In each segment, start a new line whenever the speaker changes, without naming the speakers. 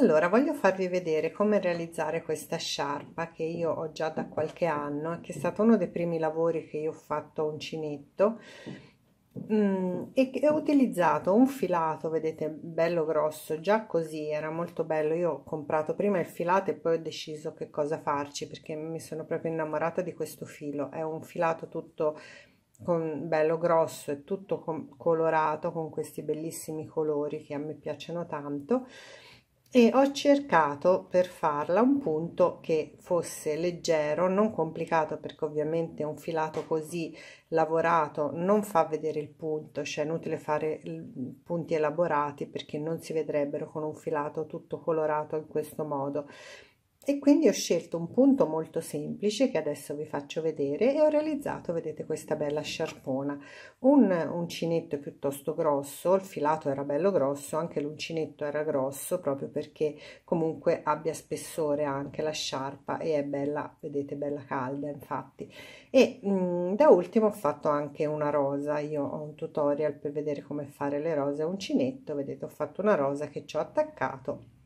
Allora, voglio farvi vedere come realizzare questa sciarpa che io ho già da qualche anno che è stato uno dei primi lavori che io ho fatto a uncinetto mm, e ho utilizzato un filato, vedete, bello grosso, già così era molto bello. Io ho comprato prima il filato e poi ho deciso che cosa farci perché mi sono proprio innamorata di questo filo. È un filato tutto con, bello grosso e tutto con, colorato con questi bellissimi colori che a me piacciono tanto e ho cercato per farla un punto che fosse leggero, non complicato perché ovviamente un filato così lavorato non fa vedere il punto, cioè è inutile fare punti elaborati perché non si vedrebbero con un filato tutto colorato in questo modo e quindi ho scelto un punto molto semplice che adesso vi faccio vedere e ho realizzato vedete questa bella sciarpona un uncinetto piuttosto grosso il filato era bello grosso anche l'uncinetto era grosso proprio perché comunque abbia spessore anche la sciarpa e è bella vedete bella calda infatti e mh, mm, da ultimo ho fatto anche una rosa io ho un tutorial per vedere come fare le rose a uncinetto vedete ho fatto una rosa che ci ho attaccato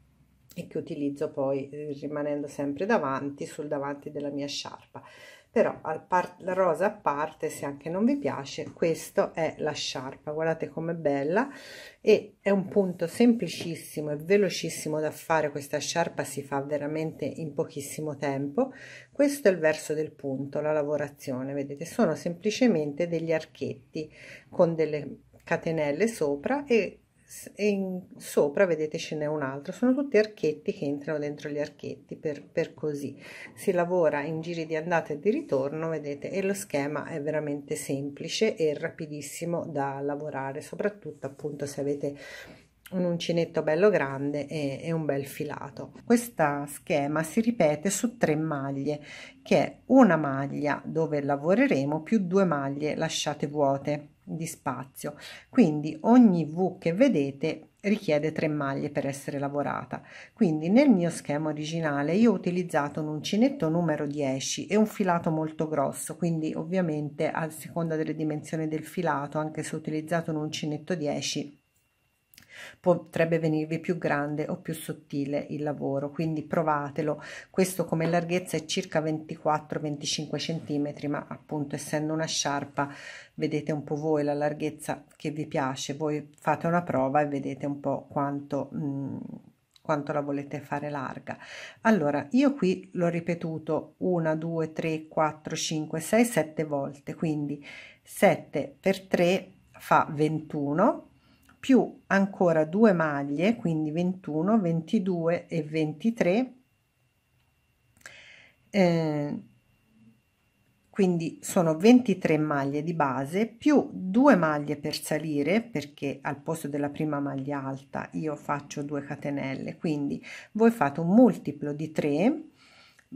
e che utilizzo poi eh, rimanendo sempre davanti sul davanti della mia sciarpa però la rosa a parte se anche non vi piace questa è la sciarpa guardate com'è bella e è un punto semplicissimo e velocissimo da fare questa sciarpa si fa veramente in pochissimo tempo questo è il verso del punto la lavorazione vedete sono semplicemente degli archetti con delle catenelle sopra e in, sopra vedete ce n'è un altro sono tutti archetti che entrano dentro gli archetti per, per così si lavora in giri di andata e di ritorno vedete e lo schema è veramente semplice e rapidissimo da lavorare soprattutto appunto se avete un uncinetto bello grande e, e, un bel filato. Questa schema si ripete su tre maglie, che è una maglia dove lavoreremo più due maglie lasciate vuote di spazio quindi ogni V che vedete richiede tre maglie per essere lavorata quindi nel mio schema originale io ho utilizzato un uncinetto numero 10 e un filato molto grosso quindi ovviamente a seconda delle dimensioni del filato anche se ho utilizzato un uncinetto 10 potrebbe venirvi più grande o più sottile il lavoro quindi provatelo questo come larghezza è circa 24 25 centimetri ma appunto essendo una sciarpa vedete un po voi la larghezza che vi piace voi fate una prova e vedete un po quanto mh, mm, quanto la volete fare larga allora io qui l'ho ripetuto 1 2 3 4 5 6 7 volte quindi 7 per 3 fa 21 più ancora due maglie, quindi 21, 22 e 23, eh, quindi sono 23 maglie di base più due maglie per salire perché al posto della prima maglia alta io faccio 2 catenelle quindi voi fate un multiplo di 3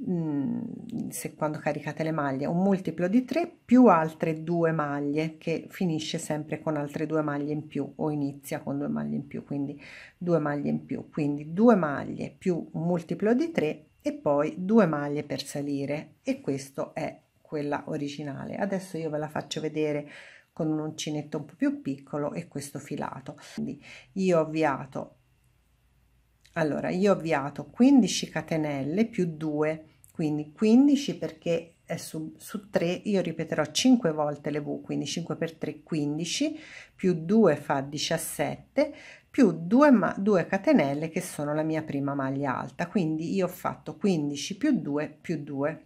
Mm, se quando caricate le maglie un multiplo di 3 più altre due maglie che finisce sempre con altre due maglie in più o inizia con due maglie in più quindi due maglie in più quindi due maglie più un multiplo di 3 e poi due maglie per salire e questo è quella originale adesso io ve la faccio vedere con un uncinetto un po più piccolo e questo filato quindi io ho avviato allora, io ho avviato 15 catenelle più 2, quindi 15 perché su, su 3 io ripeterò 5 volte le V, quindi 5 per 3 15, più 2 fa 17, più 2, ma, 2 catenelle che sono la mia prima maglia alta, quindi io ho fatto 15 più 2 più 2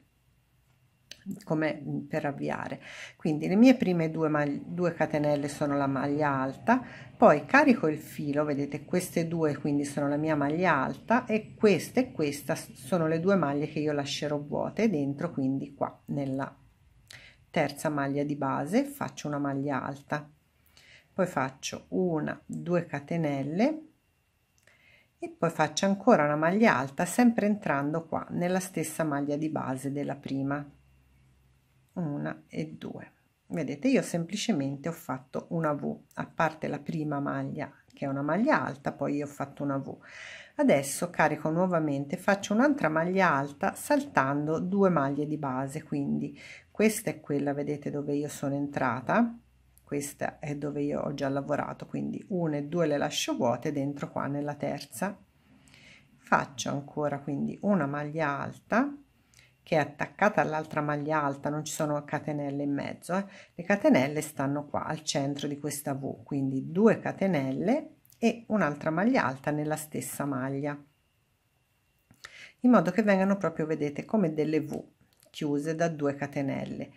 come mm, per avviare quindi le mie prime due, maglie, due catenelle sono la maglia alta poi carico il filo vedete queste due quindi sono la mia maglia alta e questa e questa sono le due maglie che io lascerò vuote dentro quindi qua nella terza maglia di base faccio una maglia alta poi faccio una due catenelle e poi faccio ancora una maglia alta sempre entrando qua nella stessa maglia di base della prima una e due vedete io semplicemente ho fatto una v a parte la prima maglia che è una maglia alta poi io ho fatto una v adesso carico nuovamente faccio un'altra maglia alta saltando due maglie di base quindi questa è quella vedete dove io sono entrata questa è dove io ho già lavorato quindi una e due le lascio vuote dentro qua nella terza faccio ancora quindi una maglia alta che è attaccata all'altra maglia alta, non ci sono catenelle in mezzo, eh? le catenelle stanno qua al centro di questa V, quindi due catenelle e un'altra maglia alta nella stessa maglia, in modo che vengano proprio, vedete, come delle V chiuse da due catenelle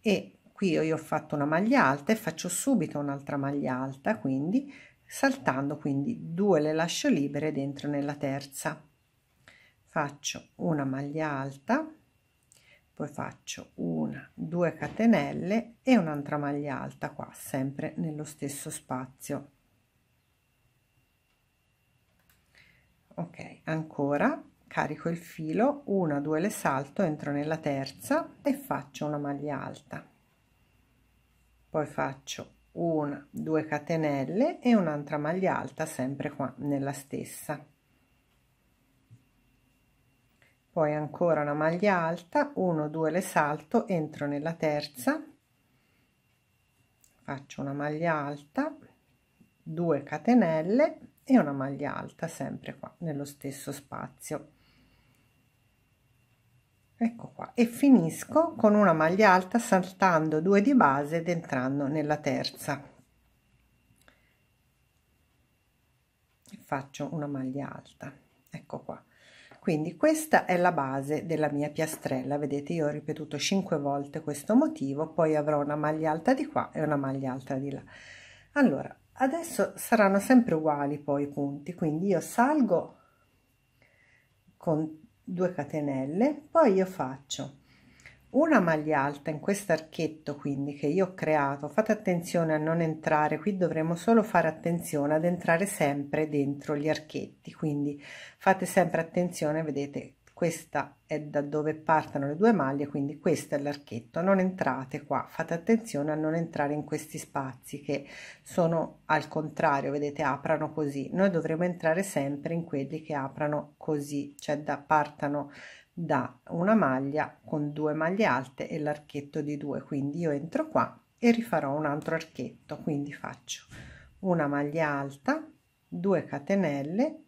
e qui io ho fatto una maglia alta e faccio subito un'altra maglia alta, quindi saltando quindi due le lascio libere dentro nella terza faccio una maglia alta poi faccio una due catenelle e un'altra maglia alta qua sempre nello stesso spazio ok ancora carico il filo una due le salto entro nella terza e faccio una maglia alta poi faccio una due catenelle e un'altra maglia alta sempre qua nella stessa poi ancora una maglia alta 1 2 le salto entro nella terza faccio una maglia alta 2 catenelle e una maglia alta sempre qua nello stesso spazio ecco qua e finisco con una maglia alta saltando 2 di base ed entrando nella terza faccio una maglia alta ecco qua quindi questa è la base della mia piastrella, vedete io ho ripetuto 5 volte questo motivo, poi avrò una maglia alta di qua e una maglia alta di là. Allora, adesso saranno sempre uguali poi i punti, quindi io salgo con 2 catenelle, poi io faccio una maglia alta in questo archetto quindi che io ho creato fate attenzione a non entrare qui dovremo solo fare attenzione ad entrare sempre dentro gli archetti quindi fate sempre attenzione vedete questa è da dove partono le due maglie quindi questo è l'archetto non entrate qua fate attenzione a non entrare in questi spazi che sono al contrario vedete aprono così noi dovremo entrare sempre in quelli che aprono così cioè da partano da una maglia con due maglie alte e l'archetto di due quindi io entro qua e rifarò un altro archetto quindi faccio una maglia alta 2 catenelle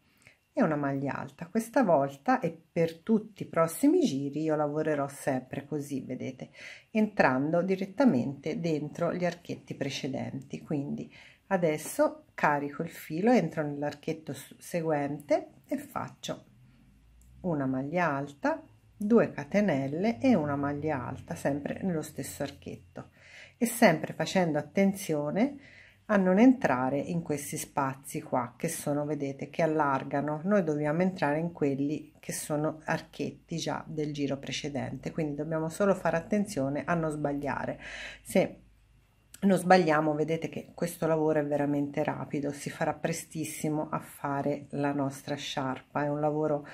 e una maglia alta questa volta e per tutti i prossimi giri io lavorerò sempre così vedete entrando direttamente dentro gli archetti precedenti quindi adesso carico il filo entro nell'archetto seguente e faccio una maglia alta 2 catenelle e una maglia alta sempre nello stesso archetto e sempre facendo attenzione a non entrare in questi spazi qua che sono vedete che allargano noi dobbiamo entrare in quelli che sono archetti già del giro precedente quindi dobbiamo solo fare attenzione a non sbagliare se non sbagliamo vedete che questo lavoro è veramente rapido si farà prestissimo a fare la nostra sciarpa è un lavoro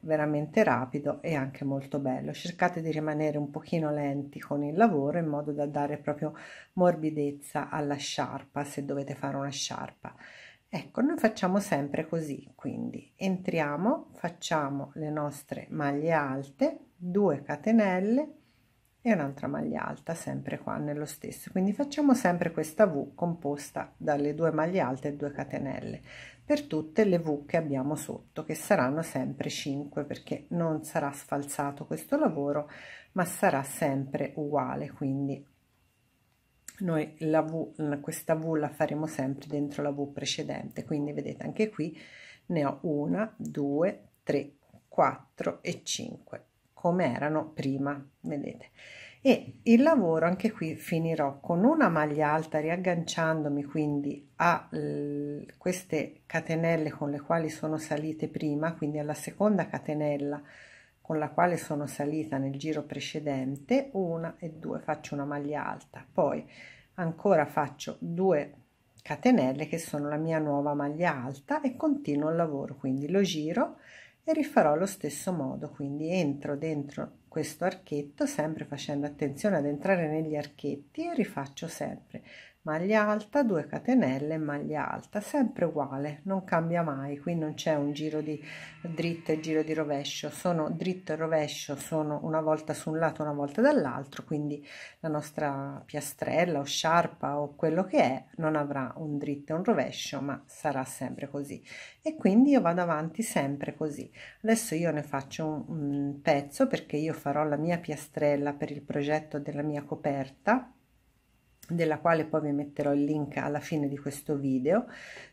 veramente rapido e anche molto bello. Cercate di rimanere un pochino lenti con il lavoro in modo da dare proprio morbidezza alla sciarpa se dovete fare una sciarpa. Ecco, noi facciamo sempre così, quindi entriamo, facciamo le nostre maglie alte, 2 catenelle e un'altra maglia alta sempre qua nello stesso. Quindi facciamo sempre questa V composta dalle due maglie alte e 2 catenelle per tutte le V che abbiamo sotto, che saranno sempre 5 perché non sarà sfalsato questo lavoro, ma sarà sempre uguale, quindi noi la v, questa V la faremo sempre dentro la V precedente, quindi vedete anche qui ne ho una, due, tre, quattro e cinque, come erano prima, vedete e il lavoro anche qui finirò con una maglia alta riagganciandomi quindi a queste catenelle con le quali sono salite prima quindi alla seconda catenella con la quale sono salita nel giro precedente una e due faccio una maglia alta poi ancora faccio due catenelle che sono la mia nuova maglia alta e continuo il lavoro quindi lo giro e rifarò lo stesso modo quindi entro dentro questo archetto sempre facendo attenzione ad entrare negli archetti e rifaccio sempre maglia alta 2 catenelle maglia alta sempre uguale non cambia mai qui non c'è un giro di dritto e giro di rovescio sono dritto e rovescio sono una volta su un lato una volta dall'altro quindi la nostra piastrella o sciarpa o quello che è non avrà un dritto e un rovescio ma sarà sempre così e quindi io vado avanti sempre così adesso io ne faccio un, un pezzo perché io farò la mia piastrella per il progetto della mia coperta della quale poi vi metterò il link alla fine di questo video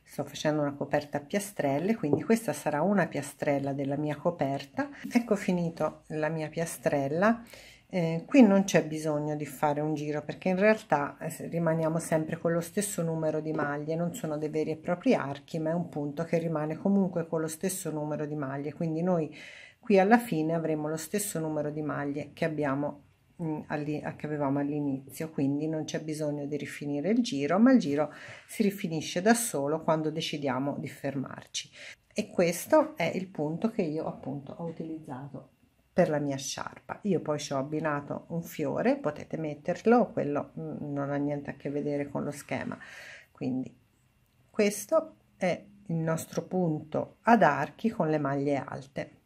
sto facendo una coperta a piastrelle quindi questa sarà una piastrella della mia coperta ecco finito la mia piastrella eh, qui non c'è bisogno di fare un giro perché in realtà eh, rimaniamo sempre con lo stesso numero di maglie non sono dei veri e propri archi ma è un punto che rimane comunque con lo stesso numero di maglie quindi noi qui alla fine avremo lo stesso numero di maglie che abbiamo Mm, che avevamo all'inizio quindi non c'è bisogno di rifinire il giro ma il giro si rifinisce da solo quando decidiamo di fermarci e questo è il punto che io appunto ho utilizzato per la mia sciarpa io poi ci ho abbinato un fiore potete metterlo quello mm, non ha niente a che vedere con lo schema quindi questo è il nostro punto ad archi con le maglie alte